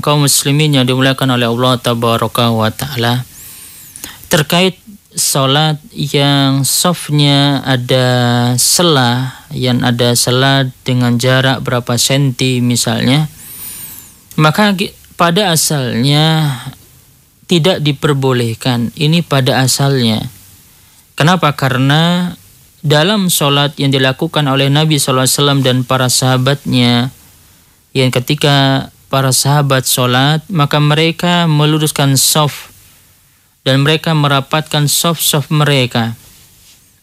kaum muslimin yang dimuliakan oleh Allah tabaraka wa taala terkait salat yang sofnya ada selah yang ada selah dengan jarak berapa senti misalnya maka pada asalnya tidak diperbolehkan ini pada asalnya kenapa karena dalam sholat yang dilakukan oleh Nabi SAW dan para sahabatnya yang ketika para sahabat sholat, maka mereka meluruskan sof dan mereka merapatkan sof-sof mereka.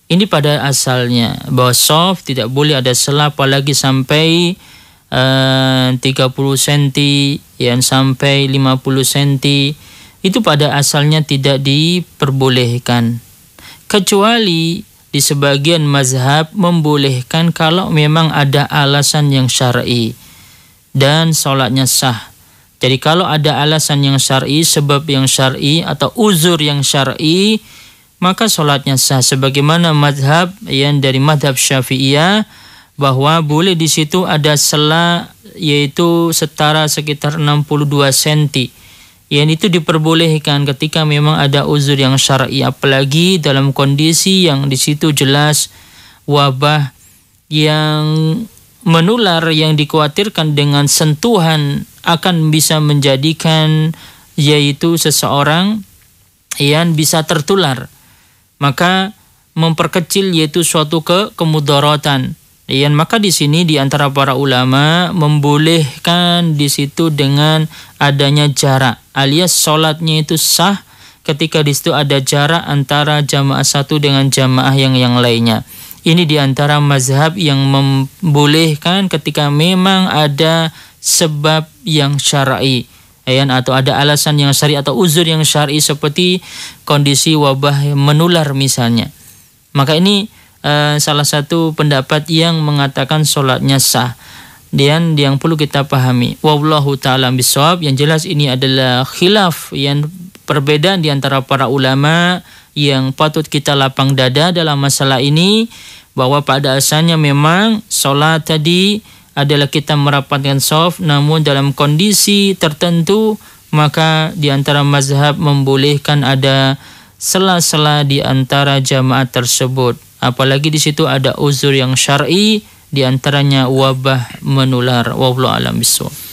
Ini pada asalnya bahwa sof tidak boleh ada selap, apalagi sampai uh, 30 cm yang sampai 50 cm itu pada asalnya tidak diperbolehkan kecuali di sebagian mazhab membolehkan kalau memang ada alasan yang syar'i. I dan sholatnya sah. Jadi kalau ada alasan yang syar'i, sebab yang syar'i atau uzur yang syar'i, maka sholatnya sah. Sebagaimana madhab yang dari madhab syafi'iyah bahwa boleh di situ ada sela yaitu setara sekitar 62 cm. Yang itu diperbolehkan ketika memang ada uzur yang syar'i apalagi dalam kondisi yang di situ jelas wabah yang menular yang dikhawatirkan dengan sentuhan akan bisa menjadikan yaitu seseorang yang bisa tertular maka memperkecil yaitu suatu ke kemudaratan dan maka di sini di antara para ulama membolehkan di situ dengan adanya jarak alias sholatnya itu sah ketika di situ ada jarak antara jamaah satu dengan jamaah yang yang lainnya. Ini diantara mazhab yang membolehkan ketika memang ada sebab yang syar'i atau ada alasan yang syar'i atau uzur yang syar'i seperti kondisi wabah menular misalnya. Maka ini eh, salah satu pendapat yang mengatakan sholatnya sah dan yang perlu kita pahami wallahu taala bisawab yang jelas ini adalah khilaf yang perbedaan di antara para ulama yang patut kita lapang dada dalam masalah ini bahwa pada asalnya memang sholat tadi adalah kita merapatkan soft namun dalam kondisi tertentu maka di antara mazhab membolehkan ada sela-sela di antara jamaah tersebut apalagi di situ ada uzur yang syar'i di antaranya wabah menular wallahu alam bisawab